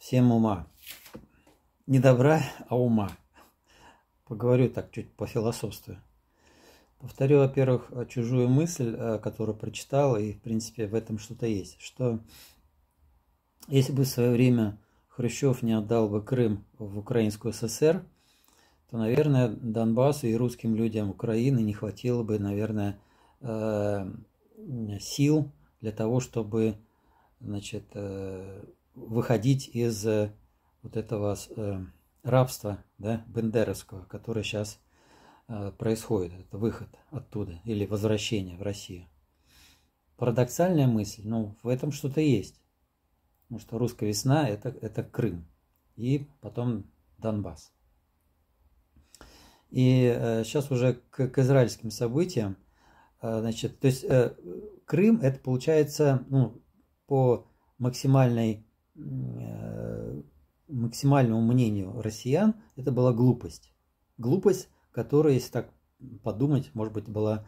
Всем ума. Не добра, а ума. Поговорю так чуть по философству. Повторю, во-первых, чужую мысль, э, которую прочитал, и, в принципе, в этом что-то есть. Что если бы в свое время Хрущев не отдал бы Крым в Украинскую ССР, то, наверное, Донбассу и русским людям Украины не хватило бы, наверное, э, сил для того, чтобы значит, э, выходить из э, вот этого э, рабства да, бендеровского, которое сейчас э, происходит, это выход оттуда или возвращение в Россию. Парадоксальная мысль, но ну, в этом что-то есть. Потому что русская весна это, – это Крым и потом Донбасс. И сейчас уже к, к израильским событиям. Значит, то есть Крым – это получается ну, по максимальной Э, максимальному мнению россиян, это была глупость. Глупость, которая, если так подумать, может быть, была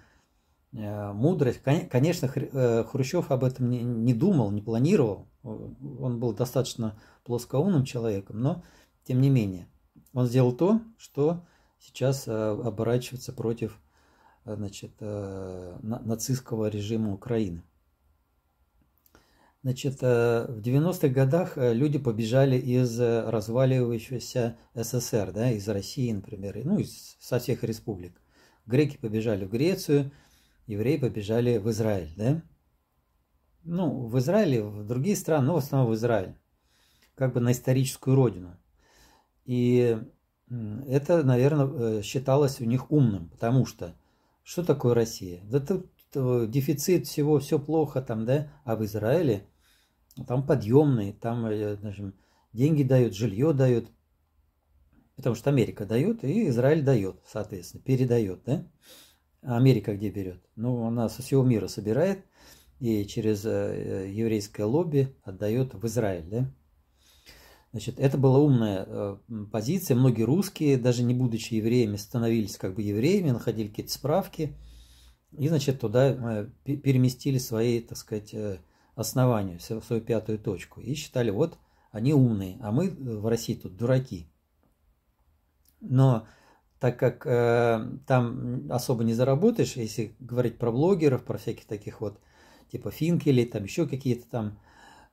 э, мудрость. Конечно, э, Хрущев об этом не думал, не планировал. Он был достаточно плоскоумным человеком, но тем не менее. Он сделал то, что сейчас оборачивается против значит, нацистского режима Украины. Значит, э, в 90-х годах э, люди побежали из э, разваливающегося СССР, да, из России, например, ну, из, со всех республик. Греки побежали в Грецию, евреи побежали в Израиль, да. Ну, в Израиле, в другие страны, но в основном в Израиль, как бы на историческую родину. И это, наверное, считалось у них умным, потому что что такое Россия? Да тут дефицит всего, все плохо там, да, а в Израиле ну, там подъемные, там э, значит, деньги дают, жилье дают. Потому что Америка дает, и Израиль дает, соответственно, передает, да? Америка где берет? Ну, она со всего мира собирает и через э, э, еврейское лобби отдает в Израиль, да? Значит, это была умная позиция. Многие русские, даже не будучи евреями, становились как бы евреями, находили какие-то справки и, значит, туда переместили свои, так сказать, основанию, свою пятую точку, и считали, вот они умные, а мы э, в России тут дураки. Но так как э, там особо не заработаешь, если говорить про блогеров, про всяких таких вот, типа финки или там еще какие-то там,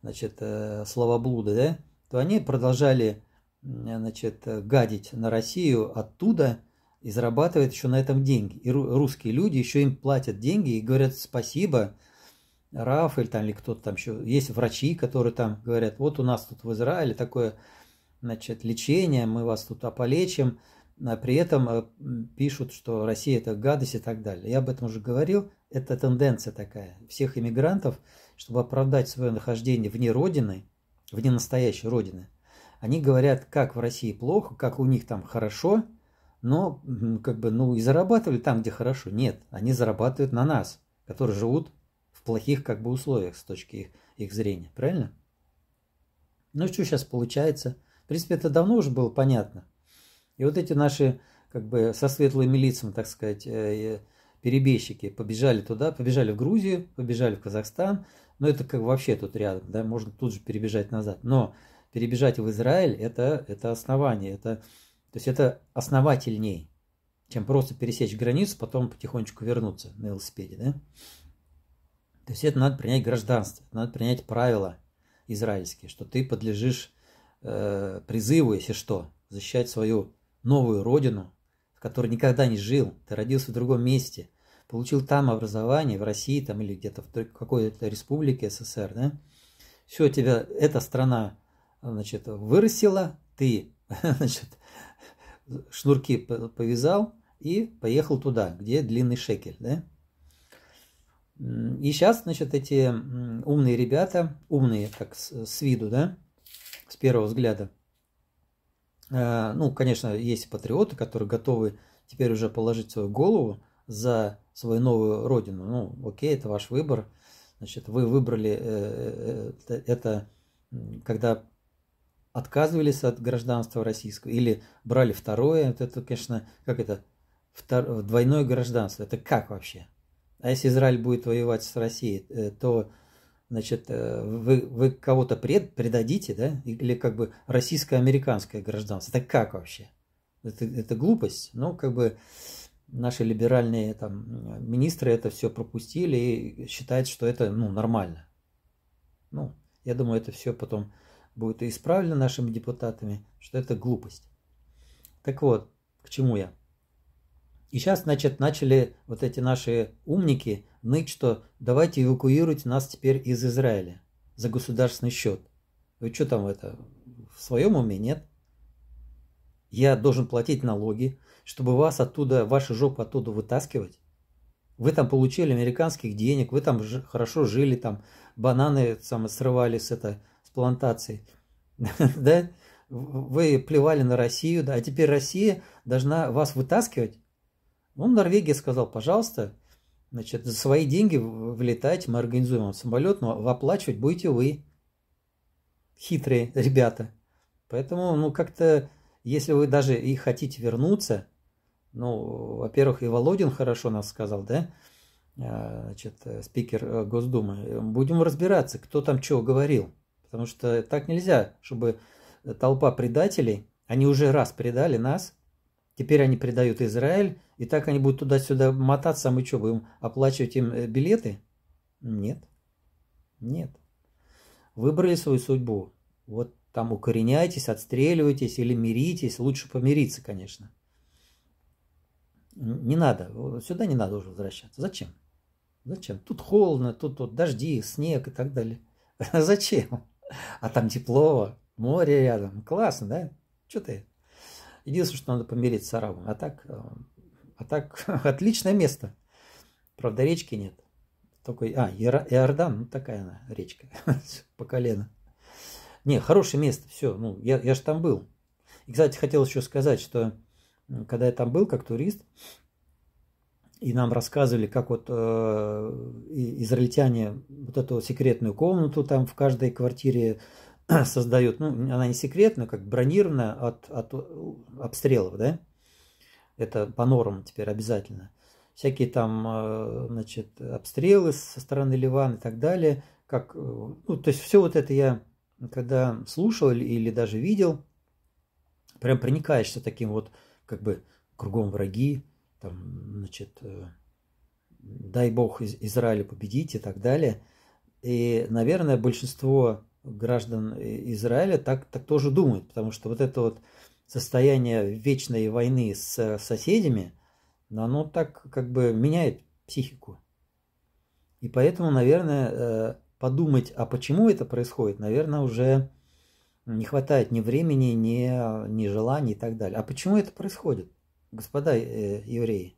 значит, э, словоблуды, да, то они продолжали, э, значит, гадить на Россию оттуда и зарабатывать еще на этом деньги. И русские люди еще им платят деньги и говорят спасибо, Рафаэль там или кто-то там еще, есть врачи, которые там говорят, вот у нас тут в Израиле такое значит, лечение, мы вас тут ополечим, а при этом э, пишут, что Россия это гадость и так далее. Я об этом уже говорил, это тенденция такая всех иммигрантов, чтобы оправдать свое нахождение вне родины, вне настоящей родины. Они говорят, как в России плохо, как у них там хорошо, но как бы, ну и зарабатывали там, где хорошо. Нет, они зарабатывают на нас, которые живут плохих как бы условиях с точки их, их зрения, правильно? Ну что сейчас получается? В принципе, это давно уже было понятно. И вот эти наши, как бы, со светлыми лицами, так сказать, э, перебежчики побежали туда, побежали в Грузию, побежали в Казахстан, но это как вообще тут рядом, да, можно тут же перебежать назад. Но перебежать в Израиль это, это основание, это, то есть это основательней, чем просто пересечь границу, потом потихонечку вернуться на велосипеде, да. То есть это надо принять гражданство, надо принять правила израильские, что ты подлежишь э, призыву, если что, защищать свою новую родину, в которой никогда не жил, ты родился в другом месте, получил там образование, в России там или где-то в какой-то республике СССР, да? Все, тебя эта страна, значит, вырастила, ты, значит, шнурки повязал и поехал туда, где длинный шекель, да? И сейчас, значит, эти умные ребята, умные как с, с виду, да, с первого взгляда, э, ну, конечно, есть патриоты, которые готовы теперь уже положить свою голову за свою новую родину. Ну, окей, это ваш выбор. Значит, вы выбрали э, э, это, когда отказывались от гражданства российского или брали второе. Это, конечно, как это, двойное гражданство. Это как вообще? А если Израиль будет воевать с Россией, э, то значит, э, вы, вы кого-то пред, предадите, да? Или как бы российско-американское гражданство. Это как вообще? Это, это глупость. Ну, как бы наши либеральные там, министры это все пропустили и считают, что это ну, нормально. Ну, я думаю, это все потом будет исправлено нашими депутатами, что это глупость. Так вот, к чему я? И сейчас, значит, начали вот эти наши умники ныть, что давайте эвакуируйте нас теперь из Израиля за государственный счет. Вы что там это, в своем уме нет? Я должен платить налоги, чтобы вас оттуда, вашу жопу оттуда вытаскивать? Вы там получили американских денег, вы там ж, хорошо жили, там бананы там, срывали с, это, с плантации. Да? Вы плевали на Россию, да? А теперь Россия должна вас вытаскивать? Ну, Норвегия сказал, пожалуйста, значит, за свои деньги влетать мы организуем вам самолет, но оплачивать будете вы. Хитрые ребята. Поэтому, ну, как-то, если вы даже и хотите вернуться, ну, во-первых, и Володин хорошо нас сказал, да, а, значит, э, спикер э, Госдумы, будем разбираться, кто там что говорил. Потому что так нельзя, чтобы толпа предателей, они уже раз предали нас, Теперь они предают Израиль, и так они будут туда-сюда мотаться, а мы что, будем оплачивать им э, билеты? Нет. Нет. Выбрали свою судьбу. Вот там укореняйтесь, отстреливайтесь или миритесь. Лучше помириться, конечно. Не надо. Сюда не надо уже возвращаться. Зачем? Зачем? Тут холодно, тут, тут дожди, снег и так далее. Зачем? А там тепло, море рядом. Классно, да? Что ты? Единственное, что надо помириться с арабом. А так, э, а так отличное место. Правда, речки нет. Только, а, Иордан, ну такая она, речка, по колено. Не, хорошее место, все, ну, я, я же там был. И, кстати, хотел еще сказать, что когда я там был как турист, и нам рассказывали, как вот э, израильтяне вот эту секретную комнату там в каждой квартире создает, ну, она не секретная, как бронированная от, от обстрелов, да? Это по нормам теперь обязательно. Всякие там, э, значит, обстрелы со стороны Ливана и так далее. Как, э, ну, то есть все вот это я, когда слушал или, или даже видел, прям проникаешься таким вот, как бы, кругом враги, там, значит, э, дай бог Израилю победить и так далее. И, наверное, большинство граждан э, Израиля так, так тоже думают, потому что вот это вот состояние вечной войны с э, соседями, оно так как бы меняет психику. И поэтому, наверное, э, подумать, а почему это происходит, наверное, уже не хватает ни времени, ни, ни желаний и так далее. А почему это происходит, господа евреи?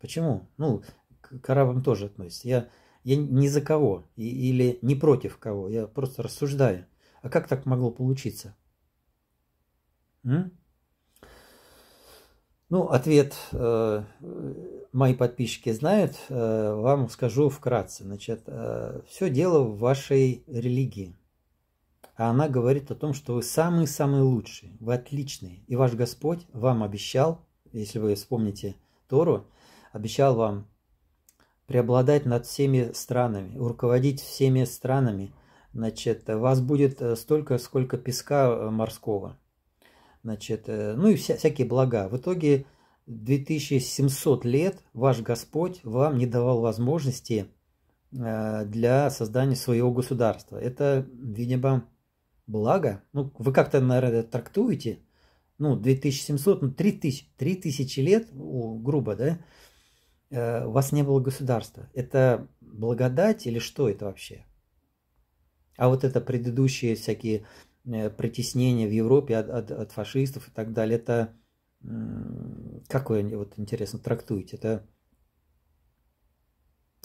Почему? Ну, к арабам тоже относится. Я я ни за кого и, или не против кого. Я просто рассуждаю. А как так могло получиться? М? Ну, ответ э, мои подписчики знают. Э, вам скажу вкратце. Значит, э, все дело в вашей религии. А она говорит о том, что вы самые-самые лучшие, вы отличные. И ваш Господь вам обещал, если вы вспомните Тору, обещал вам преобладать над всеми странами, руководить всеми странами, значит, вас будет э, столько, сколько песка э, морского. Значит, э, ну и вся, всякие блага. В итоге 2700 лет ваш Господь вам не давал возможности для создания своего государства. Это, видимо, благо. Ну, вы как-то, наверное, трактуете. Ну, 2700, ну, 3000, 3000 лет, грубо, да? Э, у вас не было государства. Это благодать или что это вообще? А вот это предыдущие всякие э, притеснения в Европе от, от, от фашистов и так далее, это как вы вот интересно трактуете? Это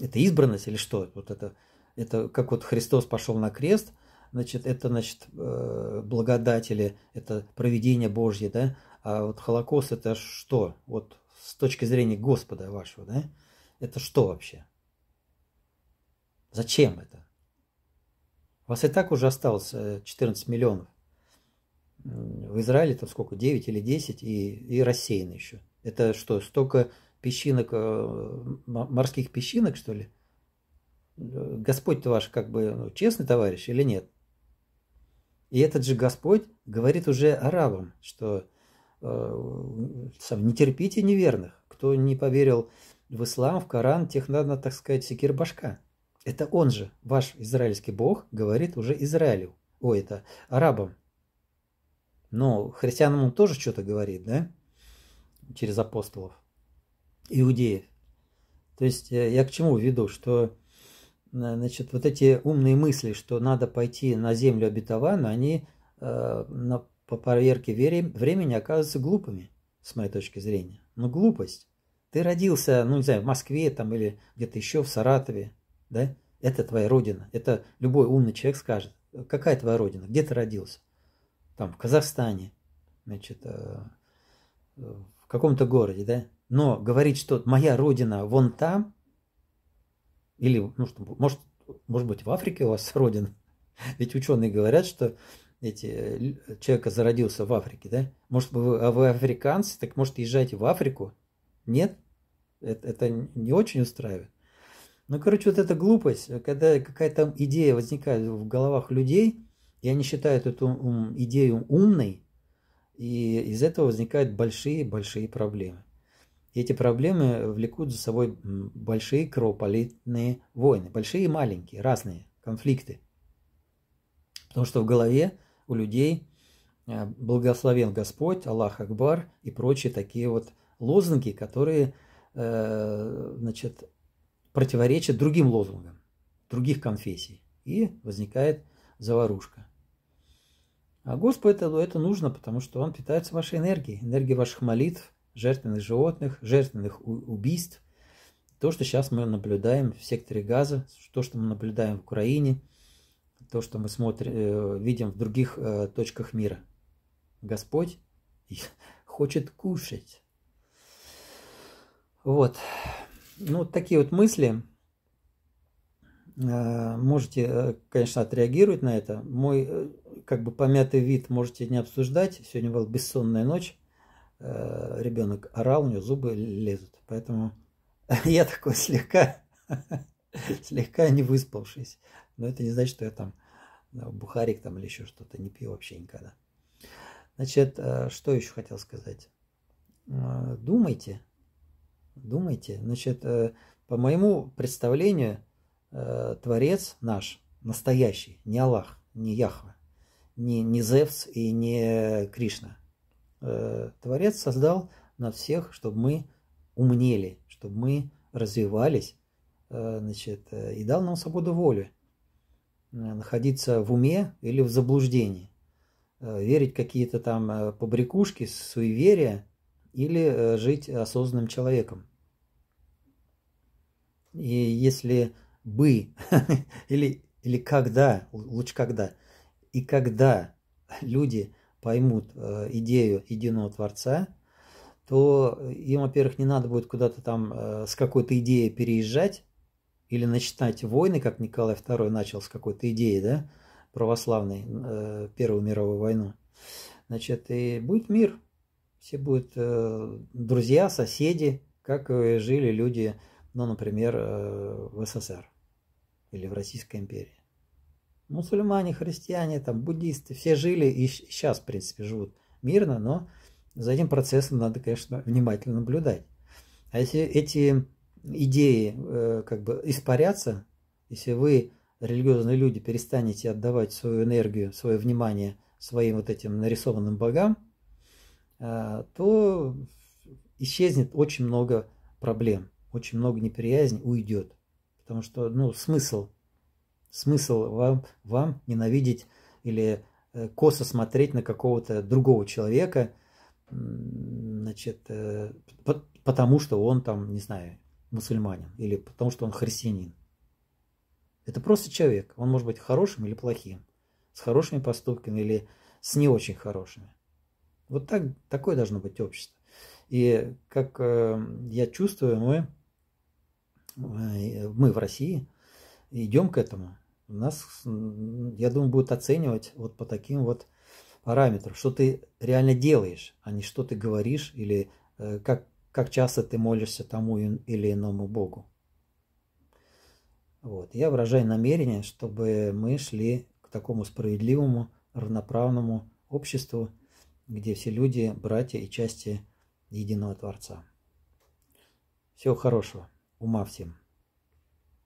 это избранность или что? Вот это это как вот Христос пошел на крест, значит это значит э, благодать или это проведение Божье, да? А вот Холокост это что? Вот с точки зрения Господа вашего, да, это что вообще? Зачем это? У вас и так уже осталось 14 э, миллионов. В Израиле там сколько, 9 или 10, и, и рассеяны еще. Это что, столько песчинок, э, морских песчинок, что ли? Э, Господь-то ваш как бы ну, честный товарищ или нет? И этот же Господь говорит уже арабам, что Э, сам не терпите неверных. Кто не поверил в ислам, в Коран, тех надо, так сказать, секир башка. Это он же, ваш израильский бог, говорит уже Израилю. Ой, это арабам. Но христианам он тоже что-то говорит, да? Через апостолов. Иудеев. То есть э, я к чему веду, что э, значит, вот эти умные мысли, что надо пойти на землю обетованную, они э, на по проверке времени оказываются глупыми, с моей точки зрения. Но ну, глупость. Ты родился, ну, не знаю, в Москве там или где-то еще, в Саратове, да? Это твоя родина. Это любой умный человек скажет. Какая твоя родина? Где ты родился? Там, в Казахстане, значит, э, в каком-то городе, да? Но говорить, что моя родина вон там, или, ну, что, может, может быть, в Африке у вас родина. Ведь ученые говорят, что эти, э, человека зародился в Африке, да? Может, вы, а вы африканцы, так может, езжайте в Африку? Нет? Это, это не очень устраивает. Ну, короче, вот эта глупость, когда какая-то идея возникает в головах людей, и они считают эту ум, идею умной, и из этого возникают большие-большие проблемы. И эти проблемы влекут за собой большие кровополитные войны, большие и маленькие, разные конфликты. Потому что в голове у людей э, «Благословен Господь», «Аллах Акбар» и прочие такие вот лозунги, которые э, значит, противоречат другим лозунгам, других конфессий. И возникает заварушка. А Господу это нужно, потому что Он питается вашей энергией, энергией ваших молитв, жертвенных животных, жертвенных убийств. То, что сейчас мы наблюдаем в секторе газа, то, что мы наблюдаем в Украине – то, что мы смотрим, э, видим в других э, точках мира. Господь хочет кушать. Вот. Ну, такие вот мысли. Э, можете, конечно, отреагировать на это. Мой как бы помятый вид можете не обсуждать. Сегодня была бессонная ночь. Ребенок орал, у него зубы лезут. Поэтому я такой слегка, слегка не выспавшись. Но это не значит, что я там э, бухарик там или еще что-то. Не пью вообще никогда. Значит, э, что еще хотел сказать? Э, думайте. Думайте. Значит, по моему представлению, Творец наш, настоящий, не Аллах, не Яхва, не, не Зевс и не Кришна. Творец создал на всех, чтобы мы умнели, чтобы мы развивались, значит, и дал нам свободу воли. Э, находиться в уме или в заблуждении, э, верить какие-то там э, побрякушки, суеверия или жить осознанным человеком. И если бы или, или когда, лучше когда, и когда люди поймут идею единого Творца, то им, во-первых, не надо будет куда-то там с какой-то идеей переезжать, или начинать войны, как Николай II начал с какой-то идеи, да, православной, э, Первую мировую войну. Значит, и будет мир, все будут э, друзья, соседи, как жили люди, ну, например, э, в СССР или в Российской империи. Мусульмане, христиане, там, буддисты, все жили и сейчас, в принципе, живут мирно, но за этим процессом надо, конечно, внимательно наблюдать. А если эти идеи э, как бы испарятся, если вы, религиозные люди, перестанете отдавать свою энергию, свое внимание своим вот этим нарисованным богам, э, то исчезнет очень много проблем, очень много неприязни уйдет. Потому что, ну, смысл, смысл вам, вам ненавидеть или э, косо смотреть на какого-то другого человека, значит, потому что он там, не знаю, мусульманин или потому, что он христианин. Это просто человек. Он может быть хорошим или плохим, с хорошими поступками или с не очень хорошими. Вот так, такое должно быть общество. И как э, я чувствую, мы, э, мы в России идем к этому. Нас, я думаю, будут оценивать вот по таким вот параметрам, что ты реально делаешь, а не что ты говоришь или э, как как часто ты молишься тому или иному Богу. Вот. Я выражаю намерение, чтобы мы шли к такому справедливому, равноправному обществу, где все люди – братья и части единого Творца. Всего хорошего, ума всем!